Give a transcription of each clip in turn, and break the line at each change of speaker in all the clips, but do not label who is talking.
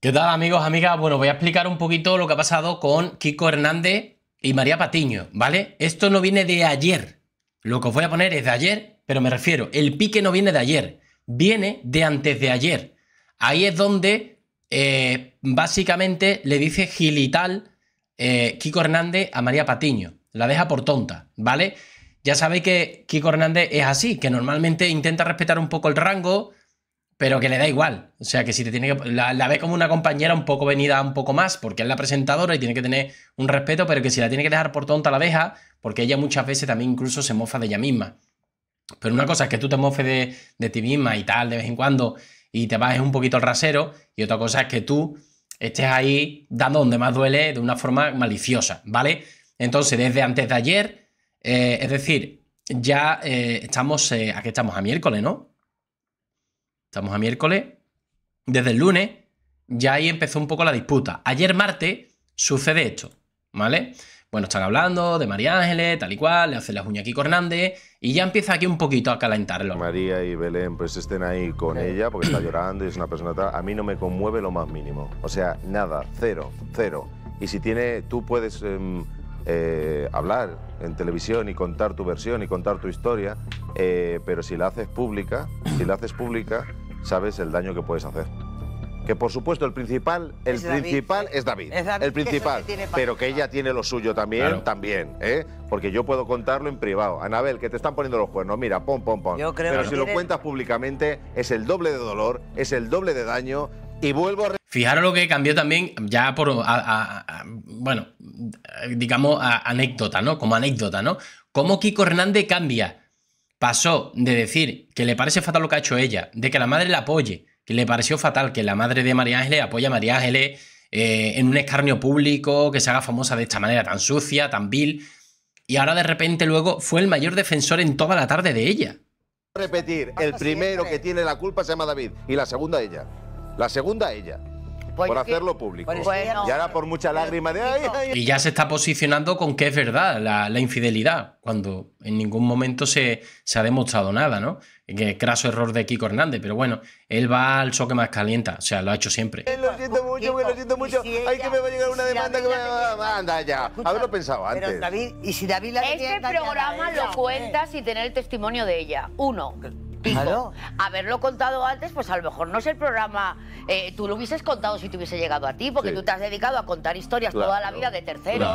¿Qué tal amigos, amigas? Bueno, voy a explicar un poquito lo que ha pasado con Kiko Hernández y María Patiño, ¿vale? Esto no viene de ayer. Lo que os voy a poner es de ayer, pero me refiero, el pique no viene de ayer, viene de antes de ayer. Ahí es donde eh, básicamente le dice gilital eh, Kiko Hernández a María Patiño. La deja por tonta, ¿vale? Ya sabéis que Kiko Hernández es así, que normalmente intenta respetar un poco el rango, pero que le da igual. O sea, que si te tiene que. La, ve como una compañera un poco venida un poco más, porque es la presentadora y tiene que tener un respeto, pero que si la tiene que dejar por tonta la deja, porque ella muchas veces también incluso se mofa de ella misma. Pero una cosa es que tú te mofes de, ti misma y tal de vez en cuando y te bajes un poquito el rasero, y otra cosa es que tú estés ahí dando donde más duele de una forma maliciosa, ¿vale? Entonces, desde antes de ayer, eh, es decir, ya eh, estamos. Eh, aquí estamos a miércoles, ¿no? Estamos a miércoles. Desde el lunes ya ahí empezó un poco la disputa. Ayer martes sucede esto, ¿vale? Bueno, están hablando de María Ángeles, tal y cual, le hacen las uñas aquí con Hernández y ya empieza aquí un poquito a calentarlo. María y Belén pues estén ahí con ella porque está llorando y es una persona tal. A mí no
me conmueve lo más mínimo. O sea, nada, cero, cero. Y si tiene, tú puedes... Em, eh, hablar en televisión y contar tu versión y contar tu historia, eh, pero si la haces pública, si la haces pública, sabes el daño que puedes hacer. Que por supuesto el principal, el principal Es, David, el principal, pero que ella tiene lo suyo también, también, ¿eh? porque yo puedo contarlo en privado. Anabel, que te están poniendo los cuernos, mira,
pom, pom, pom. Yo creo pero si lo cuentas
públicamente es el doble de dolor, es el doble de daño
y vuelvo a Fijaros lo que cambió también, ya por, a, bueno, digamos anécdota, ¿no? Como anécdota, ¿no? Cómo Kiko Hernández cambia. Pasó de decir que le parece fatal lo que ha hecho ella, de que la madre la apoye, que le pareció fatal que la madre de María Ángeles apoya a María Ángeles eh, en un escarnio público, que se haga famosa de esta manera tan sucia, tan vil. Y ahora de repente luego fue el mayor defensor en toda la tarde de ella.
Repetir, el primero que tiene la culpa se llama David y la segunda ella. La segunda ella
por pues hacerlo público. y ahora
por mucha lágrima Y
ya se está posicionando con que es verdad la, infidelidad, cuando en ningún momento se, se, ha demostrado nada, ¿no? Que craso error de Kiko Hernández, pero bueno, él va al choque más caliente, o sea, lo ha hecho siempre.
Lo
siento pues, mucho, lo siento mucho. Hay Ay, que me va a llegar una demanda que me va a... Manda ya, haberlo pensado antes. Pero
David, y si David la Este programa lo cuentas y tener el testimonio de ella. Uno. ¿Claro? Haberlo contado antes, pues a lo mejor no es el programa eh, tú lo hubieses contado si te hubiese llegado a ti, porque tú te has dedicado a contar historias toda la vida de terceros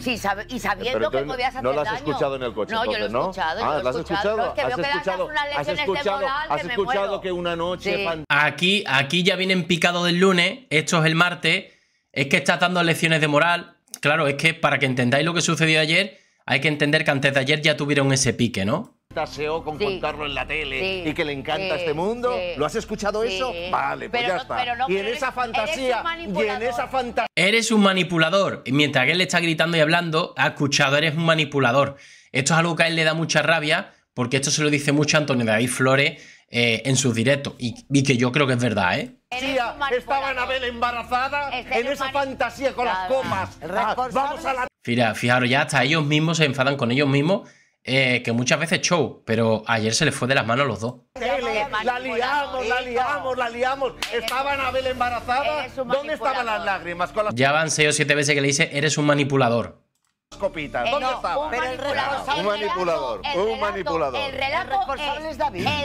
sí, y sabiendo que podías hacer daño. No lo has escuchado en el coche. No, yo lo he escuchado. ¿no? Ah, lo he escuchado. es que veo escuchado? unas lecciones de moral has escuchado
que una noche. Aquí, aquí ya vienen picado del lunes, esto es el martes. Es que estás dando lecciones de moral. Claro, es que para que entendáis lo que sucedió ayer, hay que entender que antes de ayer ya tuvieron ese pique, ¿no?
con contarlo en la tele y que le encanta este mundo. ¿Lo has escuchado eso? Vale, pues pero ya está. y en esa fantasía, y en esa fantasía.
Eres un manipulador. Y mientras que él le está gritando y hablando, ha escuchado, eres un manipulador. Esto es algo que a él le da mucha rabia, porque esto se lo dice mucho a Antonio David Flores eh, en sus directos. Y, que yo creo que es verdad, ¿eh?
Estaba Anabel embarazada en esa fantasía con las comas. Ah, vamos a
la. fijaros, ya hasta ellos mismos se enfadan con ellos mismos eh, que muchas veces show, pero ayer se le fue de las manos los dos.
La liamos, la liamos, la liamos. Estaba Anabel embarazada. ¿Dónde estaban las lágrimas? Ya van
seis o siete veces que le dice, eres un manipulador
copitas. Eh, ¿Dónde estaba? Un, un manipulador, un manipulador. El relato,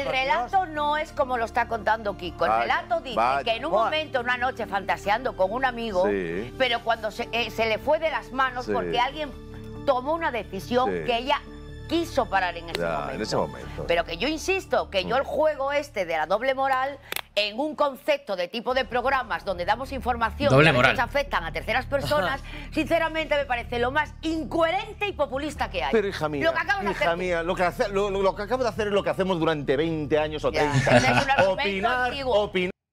relato no es como lo está contando Kiko. El relato dice que en un momento, una noche, fantaseando con un amigo, pero cuando eh, se, le fue de las manos porque alguien tomó una decisión que ella quiso parar en
ese, momento.
Pero que yo insisto, que yo el mm. juego este de la doble moral en un concepto de tipo de programas donde damos información que nos afectan a terceras personas, sinceramente me parece lo más incoherente y populista que hay. lo que de hacer acabo
de hacer es lo que hacemos durante 20 años o 30.
opinar,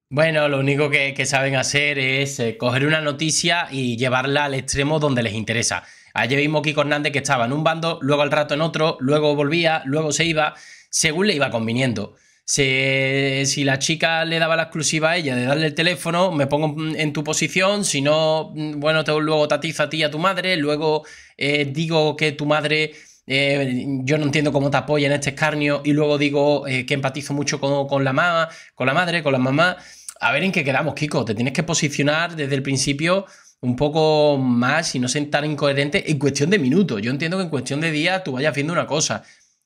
Bueno, lo único que, saben hacer es eh, coger una noticia y llevarla al extremo donde les interesa. Ayer vimos Kiko Hernández que estaba en un bando, luego al rato en otro, luego volvía, luego se iba, según le iba conviniendo. Si, la chica le daba la exclusiva a ella de darle el teléfono, me pongo en tu posición, si no, bueno, luego tatiza a ti y a tu madre, luego eh, digo que tu madre, eh, yo no entiendo cómo te apoya en este escarnio y luego digo eh, que empatizo mucho con, con la mamá, con la madre, con la mamá. A ver en qué quedamos, Kiko, te tienes que posicionar desde el principio un poco más y no ser tan incoherente en cuestión de minutos. Yo entiendo que en cuestión de días tú vayas haciendo una cosa,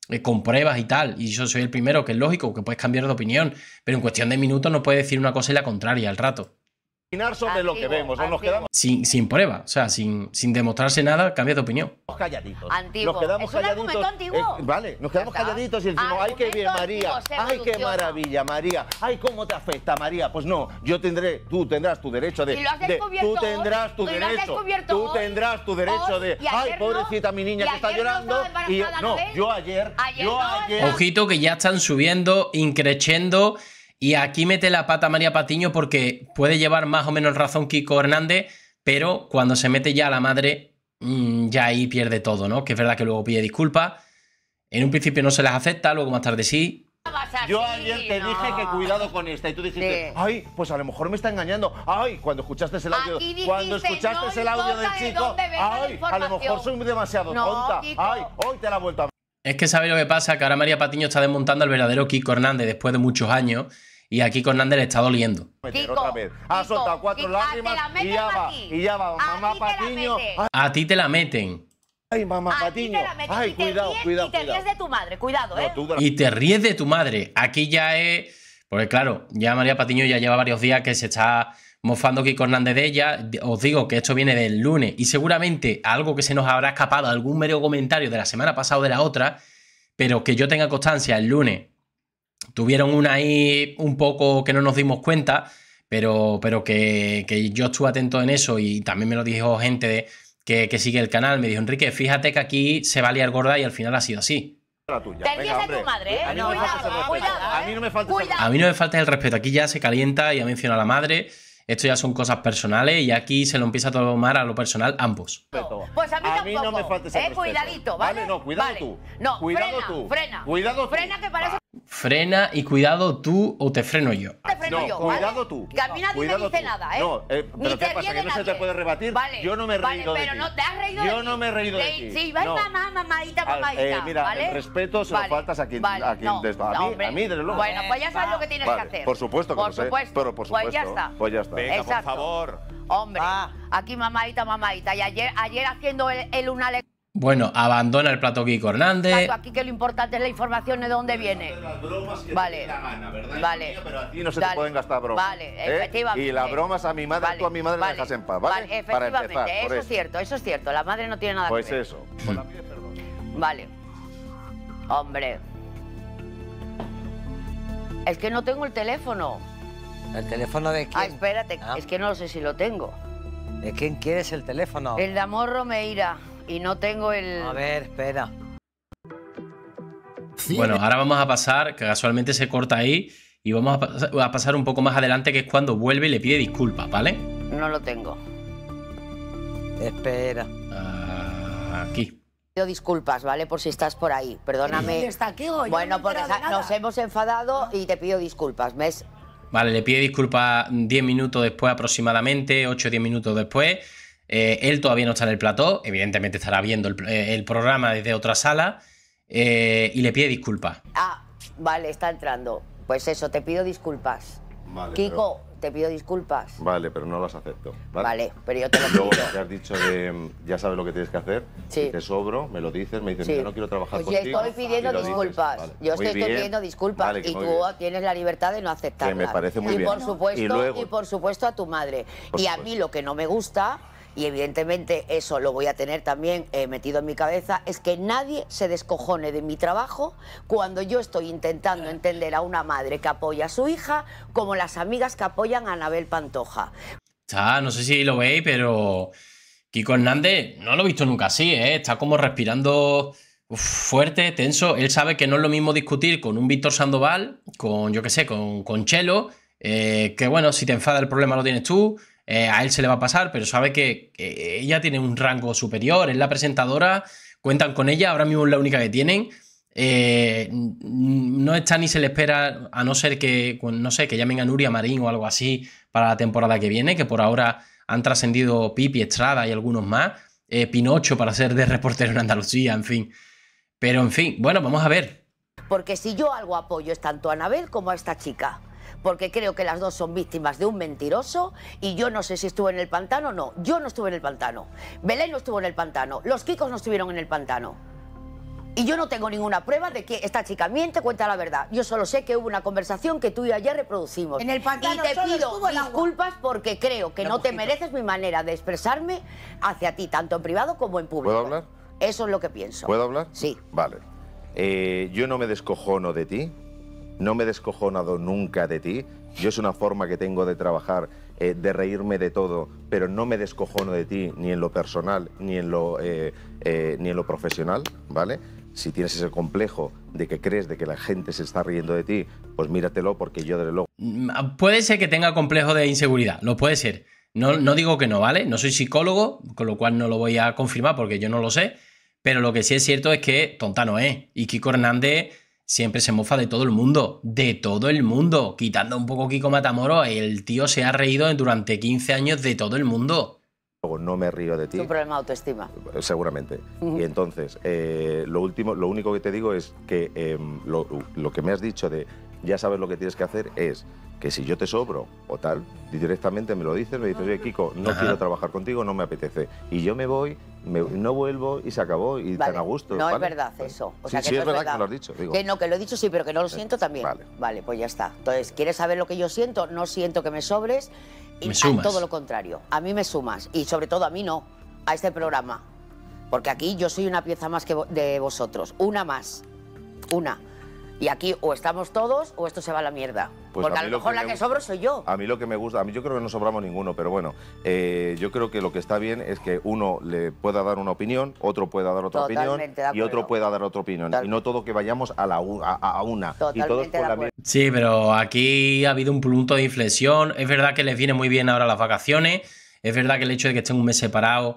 eh, con pruebas y tal, y yo soy el primero, que es lógico, que puedes cambiar de opinión, pero en cuestión de minutos no puedes decir una cosa y la contraria al rato
lo que vemos. O nos quedamos
sin, prueba, o sea, sin, sin demostrarse nada, cambia de opinión.
Calladitos. Antiguo. Nos quedamos calladitos. vale, nos quedamos calladitos y decimos, ay, qué bien, María, ay, qué maravilla, María, ay, cómo te afecta, María. Pues no, yo tendré, tú tendrás tu derecho de. Y lo has descubierto de tú tendrás tu derecho. Tú tendrás tu derecho de. Ay, pobrecita mi niña que está llorando. y no, yo ayer. Yo ayer. Ojito
que ya están subiendo, increchendo. Y aquí mete la pata María Patiño porque puede llevar más o menos razón Kiko Hernández, pero cuando se mete ya a la madre, mm, ya ahí pierde todo, ¿no? Que es verdad que luego pide disculpas. En un principio no se las acepta, luego más tarde sí.
Yo ayer te dije que
cuidado con esta y tú dijiste, ay, pues a lo mejor me está engañando. Ay, cuando escuchaste el audio, cuando escuchaste el audio del chico, ay, a lo mejor soy demasiado tonta. Ay, hoy te la vuelto a...
Es que sabe lo que pasa, que ahora María Patiño está desmontando al verdadero Kiko Hernández después de muchos años y aquí con le está doliendo.
cuatro lágrimas y ya va. Mamá Patiño.
A ti te la meten.
Ay, mamá Patiño. Ay, cuidado, cuidado. Y te ríes de tu madre, cuidado, ¿eh?
y te ríes de tu madre. Aquí ya es. Porque claro, ya María Patiño ya lleva varios días que se está mofando con Hernández de ella. Os digo que esto viene del lunes y seguramente algo que se nos habrá escapado, algún mero comentario de la semana pasada o de la otra, pero que yo tenga constancia el lunes tuvieron una ahí un poco que no nos dimos cuenta, pero, pero que, yo estuve atento en eso y también me lo dijo gente que, sigue el canal. Me dijo, Enrique, fíjate que aquí se va a liar gorda y al final ha sido así.
¿eh? a mí no, me falta el respeto. ¿eh?
a mí no me falta el respeto. Aquí ya se calienta y ha mencionado a la madre. Esto ya son cosas personales y aquí se lo empieza a tomar a lo personal ambos.
pues a mí, no me falta ese eh, Cuidadito, ¿vale? ¿vale? No, cuidado tú. No, cuidado frena, tú. Frena. Cuidado tú. Frena que
parece...
Frena y cuidado tú o te freno yo.
Te freno yo, cuidado tú. Que a mí dice nada, ¿eh? No, eh, pero ¿qué pasa? Que no se te puede rebatir. Vale. Yo no me he reído vale, de pero no te has reído yo no me he reído de, ti. Sí, va no. mamá,
mamadita, eh, mamadita, mira, ¿vale? el respeto se lo faltas
a quien, A mí, desde luego. Bueno,
pues ya sabes lo que tienes que hacer. Por supuesto que lo sé, pero por pues supuesto. Pues ya está. Venga, Exacto. por favor. Hombre, ah. aquí mamadita, mamadita. Y ayer, ayer haciendo el, el una
bueno, abandona el plato Kiko Hernández. aquí
que lo importante es la información de dónde viene. Las bromas que vale. La ¿verdad? Vale. pero aquí no se te pueden gastar bromas. Vale, ¿eh? efectivamente. Y las bromas
a mi madre, tú a mi madre la dejas en paz, ¿vale? vale. efectivamente, eso, es cierto,
eso es cierto. La madre no tiene nada que pues ver. Pues eso. Vale. Hombre. Es que no tengo el teléfono. ¿El teléfono de ah, quién? Ah, espérate, es que no sé si lo tengo. ¿De quién quieres el teléfono? El de me irá Y no tengo el... A ver, espera.
Bueno, ahora vamos a pasar, que casualmente se corta ahí, y vamos a, pasar un poco más adelante, que es cuando vuelve y le pide disculpas, ¿vale?
No lo tengo.
Espera. Aquí. aquí.
Pido disculpas, ¿vale? Por si estás por ahí. Perdóname. ¿Está aquí hoy? Bueno, porque nos hemos enfadado y te pido disculpas. ¿Ves?
Vale, le pide disculpas 10 minutos después aproximadamente, 8 o 10 minutos después. Eh, él todavía no está en el plató, evidentemente estará viendo el, eh, programa desde otra sala eh, y le pide disculpas.
Ah, vale, está entrando. Pues eso, te pido disculpas. Vale, Kiko, te pido disculpas.
Vale, pero no las acepto. Vale, pero yo te lo pido. Luego, te has dicho de, ya sabes lo que tienes que hacer, sí. te sobro, me lo dices, me dices, yo no quiero trabajar pues Yo estoy pidiendo disculpas, yo estoy, pidiendo
disculpas y tú tienes la libertad de no aceptarlas. Que me parece muy y Por supuesto, y, por supuesto a tu madre. y a mí lo que no me gusta y evidentemente eso lo voy a tener también eh, metido en mi cabeza, es que nadie se descojone de mi trabajo cuando yo estoy intentando entender a una madre que apoya a su hija como las amigas que apoyan a Anabel Pantoja.
Está, no sé si lo veis, pero Kiko Hernández no lo he visto nunca así, ¿eh? está como respirando fuerte, tenso. Él sabe que no es lo mismo discutir con un Víctor Sandoval, con yo qué sé, con, Chelo, eh, que bueno, si te enfada el problema lo tienes tú. Eh, a él se le va a pasar, pero sabe que ella tiene un rango superior, es la presentadora, cuentan con ella, ahora mismo es la única que tienen. Eh, no está ni se le espera, a no ser que, no sé, que llamen a Nuria Marín o algo así para la temporada que viene, que por ahora han trascendido Pipi, Estrada y algunos más, eh, Pinocho para ser de reportero en Andalucía, en fin. Pero en fin, bueno, vamos a ver.
Porque si yo algo apoyo es tanto a Anabel como a esta chica porque creo que las dos son víctimas de un mentiroso y yo no sé si estuvo en el pantano o no. Yo no estuve en el pantano. Belén no estuvo en el pantano. Los Kikos no estuvieron en el pantano. Y yo no tengo ninguna prueba de que esta chica miente, cuenta la verdad. Yo solo sé que hubo una conversación que tú y ayer reproducimos. En el pantano y te pido disculpas porque creo que no te mereces mi manera de expresarme hacia ti, tanto en privado como en público. ¿Puedo hablar? Eso es lo que pienso. ¿Puedo
hablar? Sí. Vale. Eh, yo no me descojono de ti, no me he descojonado nunca de ti. Yo es una forma que tengo de trabajar, eh, de reírme de todo, pero no me descojono de ti ni en lo personal ni en lo, eh, eh, ni en lo profesional, ¿vale? Si tienes ese complejo de que crees de que la gente se está riendo de ti, pues míratelo porque yo desde luego...
Mm, ah, puede ser que tenga complejo de inseguridad, lo puede ser. No, no digo que no, ¿vale? No soy psicólogo, con lo cual no lo voy a confirmar porque yo no lo sé, pero lo que sí es cierto es que tonta no es. Y Kiko Hernández siempre se mofa de todo el mundo, de todo el mundo. Quitando un poco Kiko Matamoro, el tío se ha reído durante 15 años de todo el mundo.
Luego no me río de ti. Un
problema de autoestima.
Seguramente. Y entonces, eh, lo último, lo único que te digo es que em, lo, que me has dicho de ya sabes lo que tienes que hacer es que si yo te sobro o tal, directamente me lo dices, me dices, oye Kiko, no quiero trabajar contigo, no me apetece. Y yo me voy, no vuelvo y se acabó y te tan a gusto. No es verdad eso.
O que es, verdad, que lo has dicho. Que no, que lo he dicho sí, pero que no lo siento también. Vale. pues ya está. Entonces, ¿quieres saber lo que yo siento? No siento que me sobres. Y todo lo contrario. A mí me sumas. Y sobre todo a mí no, a este programa. Porque aquí yo soy una pieza más que de vosotros. Una más. Una. Y aquí o estamos todos o esto se va a la mierda. Pues Porque a, lo mejor la que sobro soy yo.
A mí lo que me gusta, a mí yo creo que no sobramos ninguno, pero bueno, eh, yo creo que lo que está bien es que uno le pueda dar una opinión, otro pueda
dar otra opinión y otro
pueda dar otra opinión. Y no todo que vayamos a, la, a, una.
Sí, pero aquí ha habido un punto de inflexión. Es verdad que les viene muy bien ahora las vacaciones. Es verdad que el hecho de que estén un mes separados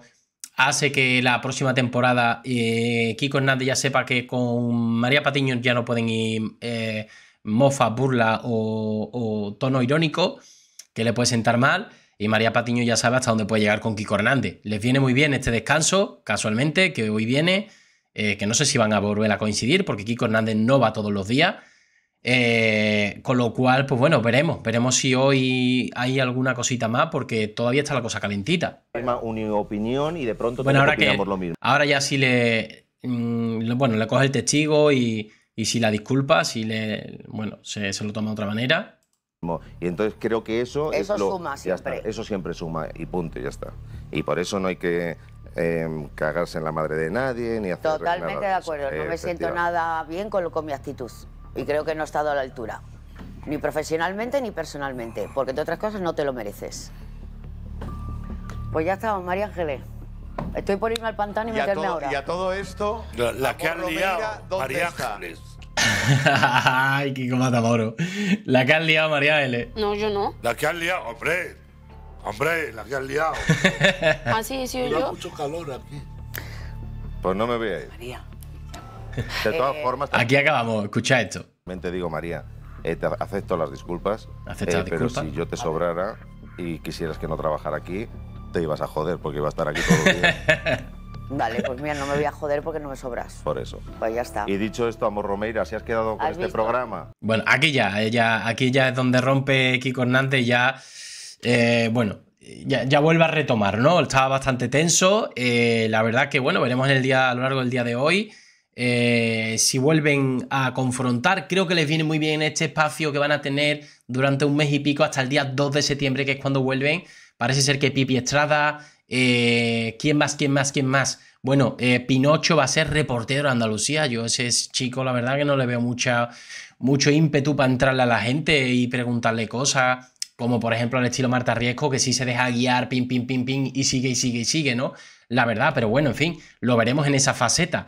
hace que la próxima temporada eh, Kiko Hernández ya sepa que con María Patiño ya no pueden ir eh, mofa, burla o, tono irónico, que le puede sentar mal. Y María Patiño ya sabe hasta dónde puede llegar con Kiko Hernández. Les viene muy bien este descanso, casualmente, que hoy viene, eh, que no sé si van a volver a coincidir, porque Kiko Hernández no va todos los días. Eh, con lo cual, pues bueno, veremos. Veremos si hoy hay alguna cosita más, porque todavía está la cosa calentita.
Una opinión y de pronto bueno, ahora lo mismo.
Ahora ya si mm, le. bueno, le coge el testigo y, si la disculpa, si le. Bueno, se, lo toma de otra manera.
Y entonces creo que eso... Eso es lo, suma siempre. eso siempre suma y punto, ya está. Y por eso no hay que em, cagarse en la madre de nadie ni Totalmente de acuerdo, no me siento
nada bien con, con mi actitud y creo que no he estado a la altura, ni profesionalmente ni personalmente, porque de otras cosas no te lo mereces. Pues ya estamos, María Ángeles. Estoy por irme al pantano y, meterme ahora. Y a
todo esto,
la, que han liado, María Ángeles.
Ay, Kiko Matamoro. La que han liado, María Ángeles. No, yo no. La que han liado, hombre. Hombre, la que han liado.
Así ah, sí sido yo. Mucho
calor aquí. Pues no me voy veáis. María. De todas eh, formas. Aquí acabamos, escucha esto.
Te digo, María, eh, acepto las disculpas. Eh, pero si yo te sobrara y quisieras que no trabajara aquí, te ibas a joder porque iba a estar aquí todo el día.
Vale, pues mira,
no me voy a joder porque no me sobras.
Por eso. Pues ya está. Y dicho esto, amor Romeira, si has quedado con este programa.
Bueno, aquí ya, ella aquí ya es donde rompe Kiko Hernández, ya. bueno. Ya, ya, vuelve a retomar, ¿no? Estaba bastante tenso. la verdad que, bueno, veremos el día, a lo largo del día de hoy eh, si vuelven a confrontar. Creo que les viene muy bien este espacio que van a tener durante un mes y pico hasta el día 2 de septiembre, que es cuando vuelven. Parece ser que Pipi Estrada, eh, ¿quién más, quién más, quién más? Bueno, eh, Pinocho va a ser reportero de Andalucía. Yo ese chico, la verdad que no le veo mucha, mucho ímpetu para entrarle a la gente y preguntarle cosas, como por ejemplo al estilo Marta Riesco, que si se deja guiar, pim, pim, pim, pim, y sigue y sigue y sigue, ¿no? La verdad, pero bueno, en fin, lo veremos en esa faceta.